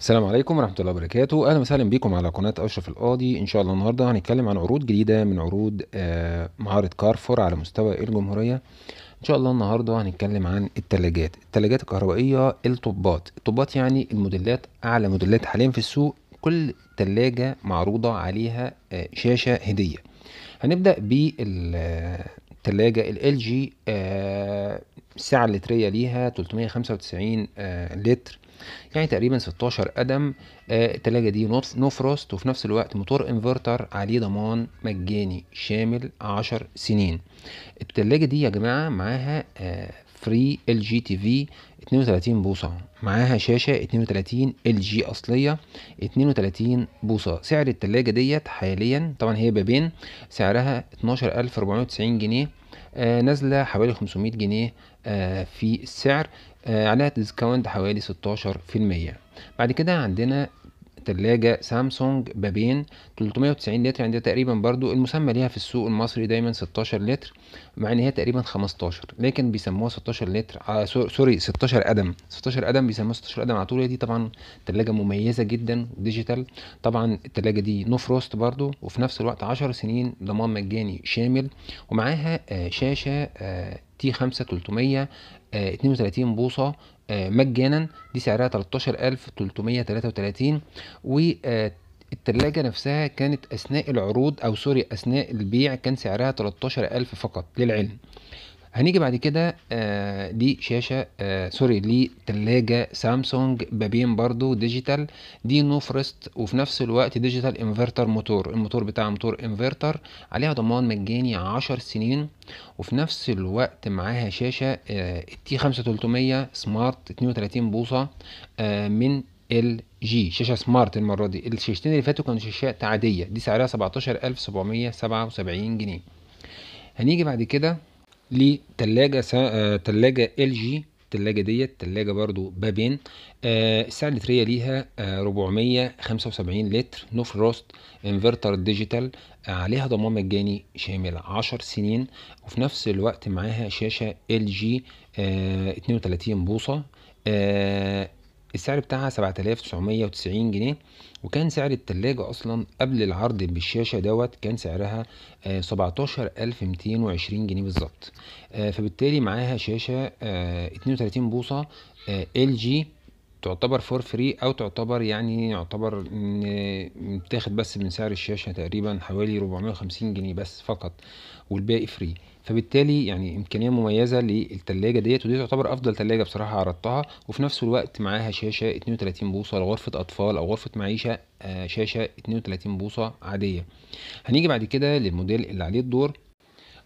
السلام عليكم ورحمة الله وبركاته أهلا وسهلا بكم على قناة أشرف القاضي إن شاء الله النهاردة هنتكلم عن عروض جديدة من عروض آه، معارض كارفور على مستوى الجمهورية إن شاء الله النهاردة هنتكلم عن التلاجات التلاجات الكهربائية الطبات الطبات يعني الموديلات أعلى موديلات حاليا في السوق كل تلاجة معروضة عليها آه، شاشة هدية هنبدأ بالتلاجة ال جي السعة آه، اللترية ليها 395 لتر يعني تقريبا 16 قدم آه، التلاجة دي نو فروست وفي نفس الوقت موتور انفرتر عليه ضمان مجاني شامل 10 سنين التلاجة دي يا جماعة معاها فري ال جي تي في 32 بوصة معاها شاشة 32 ال جي أصلية 32 بوصة سعر التلاجة ديت حاليا طبعا هي بابين سعرها 12490 جنيه آه نازلة حوالي 500 جنيه آه في السعر آه، عليها ديسكاونت حوالي 16% بعد كده عندنا تلاجة سامسونج بابين 390 لتر عندها يعني تقريبا برضو المسمى ليها في السوق المصري دايما 16 لتر مع ان هي تقريبا 15 لكن بيسموها 16 لتر آه، سوري 16 قدم 16 قدم بيسموها 16 قدم على طول دي طبعا تلاجة مميزة جدا ديجيتال طبعا التلاجة دي نو فروست برضو وفي نفس الوقت 10 سنين ضمان مجاني شامل ومعاها آه، شاشة تي 5 300 32 آه، بوصه آه، مجانا دي سعرها 13333 و آه، التلاجة نفسها كانت أثناء العروض أو سوري أثناء البيع كان سعرها 13000 فقط للعلم هنيجي بعد كده آه دي شاشة آه سوري دي ثلاجه سامسونج بابين برضو ديجيتال دي نو فرست وفي نفس الوقت ديجيتال انفرتر موتور الموتور بتاع موتور انفرتر عليها ضمان مجاني عشر سنين وفي نفس الوقت معاها شاشة آه، تي خمسة تلتمية سمارت اتنين وتلاتين بوصة آه من ال جي شاشة سمارت المرة دي الشاشتين اللي فاتوا كانوا شاشات عادية دي سعرها سبعتاشر ألف سبعمية سبعة وسبعين جنيه هنيجي بعد كده لتلاجة سا... آه، تلاجة ال جي التلاجة ديت تلاجة برضو بابين آه السعة اللترية ليها آه 475 لتر نوف روست انفرتر ديجيتال آه عليها ضمان مجاني شامل 10 سنين وفي نفس الوقت معاها شاشة ال جي آه 32 بوصة آه السعر بتاعها 7990 جنيه وكان سعر التلاجة أصلا قبل العرض بالشاشة دوت كان سعرها 17220 آه، جنيه بالظبط آه، فبالتالي معاها شاشة 32 آه، بوصة ال جي تعتبر فور فري او تعتبر يعني يعتبر بتاخد بس من سعر الشاشة تقريبا حوالي 450 جنيه بس فقط والباقي فري فبالتالي يعني امكانية مميزة للتلاجة ديت ودي تعتبر افضل تلاجة بصراحة عرضتها وفي نفس الوقت معاها شاشة 32 بوصة لغرفة اطفال او غرفة معيشة آه، شاشة 32 بوصة عادية هنيجي بعد كده للموديل اللي عليه الدور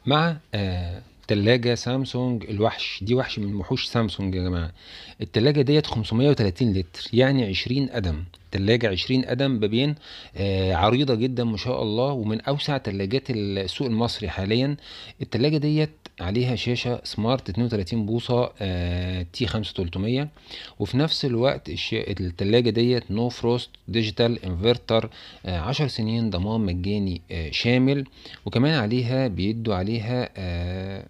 مع آه، تلاجة سامسونج الوحش دي وحش من وحوش سامسونج يا جماعة التلاجة ديت 530 لتر يعني 20 قدم تلاجة 20 قدم بابين آه عريضة جدا ما شاء الله ومن أوسع تلاجات السوق المصري حاليا التلاجة ديت عليها شاشة سمارت 32 بوصة آه تي 5300 وفي نفس الوقت التلاجة ديت نو فروست ديجيتال انفرتر 10 سنين ضمان مجاني آه شامل وكمان عليها بيدوا عليها آه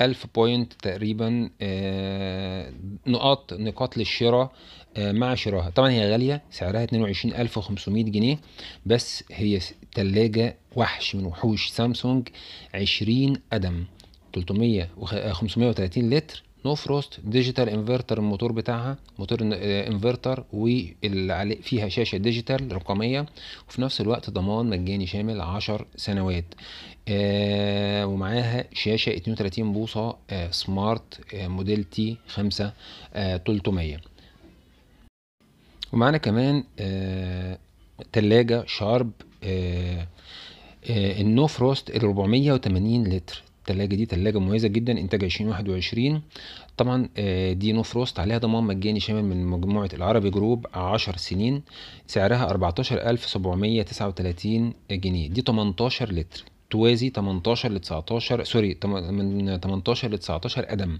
1000 بوينت تقريبا آه، نقاط نقاط للشراء آه، مع شراها طبعا هي غاليه سعرها 22500 جنيه بس هي تلاجة وحش من وحوش سامسونج 20 قدم 300 530 آه، لتر سنو فروست ديجيتال انفرتر الموتور بتاعها موتور آه، انفرتر واللي فيها شاشه ديجيتال رقميه وفي نفس الوقت ضمان مجاني شامل 10 سنوات آه، ومعاها شاشه 32 بوصه آه، سمارت موديل تي 5 300 ومعانا كمان ثلاجه تلاجة شارب النو فروست ال 480 لتر التلاجة دي تلاجة مميزة جدا انتاج 2021 طبعا آه، دي نوفروست عليها ضمان مجاني شامل من مجموعة العربي جروب 10 سنين سعرها 14739 جنيه دي 18 لتر توازي 18 ل 19 سوري من 18 ل 19 قدم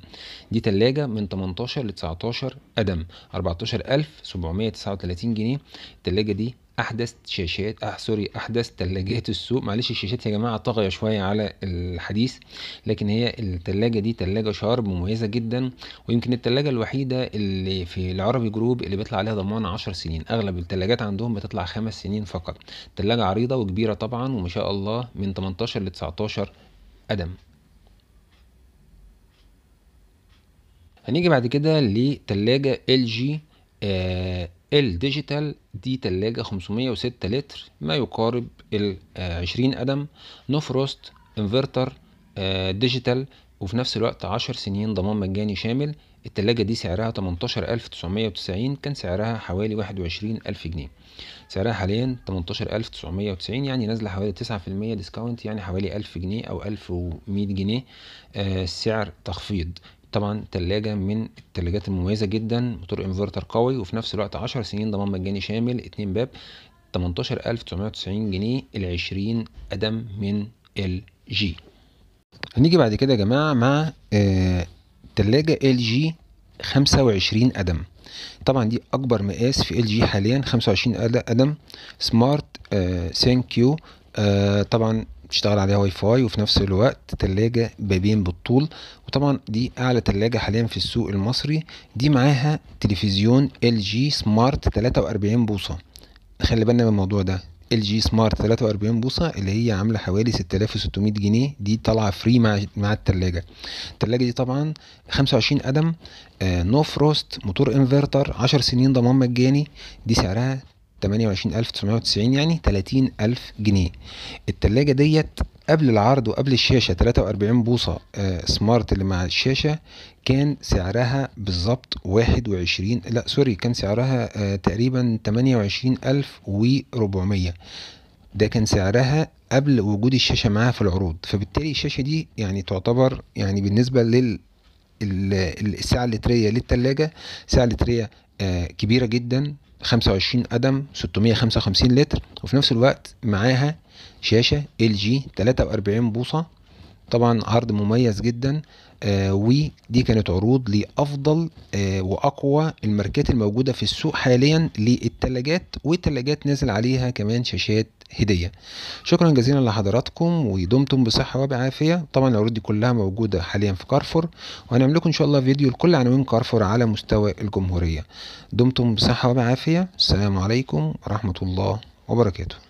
دي تلاجة من 18 ل 19 قدم 14739 جنيه التلاجة دي احدث شاشات اه سوري احدث ثلاجات السوق معلش الشاشات يا جماعه طاغيه شويه على الحديث لكن هي الثلاجه دي ثلاجه شارب مميزه جدا ويمكن الثلاجه الوحيده اللي في العربي جروب اللي بيطلع عليها ضمان 10 سنين اغلب الثلاجات عندهم بتطلع خمس سنين فقط ثلاجه عريضه وكبيره طبعا وما شاء الله من 18 ل 19 قدم هنيجي بعد كده لتلاجة ال جي آه، الديجيتال دي تلاجة 506 لتر ما يقارب ال 20 آه، قدم نو فروست انفرتر آه، ديجيتال وفي نفس الوقت 10 سنين ضمان مجاني شامل التلاجة دي سعرها 18990 كان سعرها حوالي 21000 جنيه سعرها حاليا 18990 يعني نازلة حوالي 9% ديسكاونت يعني حوالي 1000 جنيه أو 1100 جنيه آه سعر تخفيض طبعا تلاجة من التلاجات المميزة جدا موتور انفرتر قوي وفي نفس الوقت عشر سنين ضمان مجاني شامل اتنين باب تمنتاشر ألف وتسعين جنيه العشرين قدم من الجي هنيجي بعد كده يا جماعة مع آه تلاجة ال جي خمسة وعشرين قدم طبعا دي أكبر مقاس في ال جي حاليا خمسة وعشرين قدم سمارت آه كيو آه طبعا بتشتغل عليها واي فاي وفي نفس الوقت تلاجة بابين بالطول وطبعا دي اعلى تلاجة حاليا في السوق المصري دي معاها تلفزيون ال جي سمارت 43 بوصة خلي بالنا من الموضوع ده ال جي سمارت 43 بوصه اللي هي عامله حوالي 6600 جنيه دي طالعه فري مع مع التلاجه التلاجه دي طبعا 25 قدم نو آه، فروست موتور انفرتر 10 سنين ضمان مجاني دي سعرها 28990 يعني 30000 جنيه التلاجة ديت قبل العرض وقبل الشاشة 43 بوصة آه سمارت اللي مع الشاشة كان سعرها بالظبط 21 لا سوري كان سعرها آه تقريبا 28400 ده كان سعرها قبل وجود الشاشة معاها في العروض فبالتالي الشاشة دي يعني تعتبر يعني بالنسبة لل الساعة اللترية للتلاجة ساعة اللترية آه كبيرة جدا 25 قدم 655 لتر وفي نفس الوقت معاها شاشة ال جي 43 بوصة طبعا عرض مميز جدا آه ودي كانت عروض لأفضل آه وأقوى الماركات الموجودة في السوق حاليا للتلاجات والتلاجات نازل عليها كمان شاشات هدية شكرا جزيلا لحضراتكم ودمتم بصحة وبعافية طبعا العروض دي كلها موجودة حاليا في كارفور وهنعمل لكم ان شاء الله فيديو لكل عناوين كارفور على مستوى الجمهورية دمتم بصحة وبعافية السلام عليكم ورحمة الله وبركاته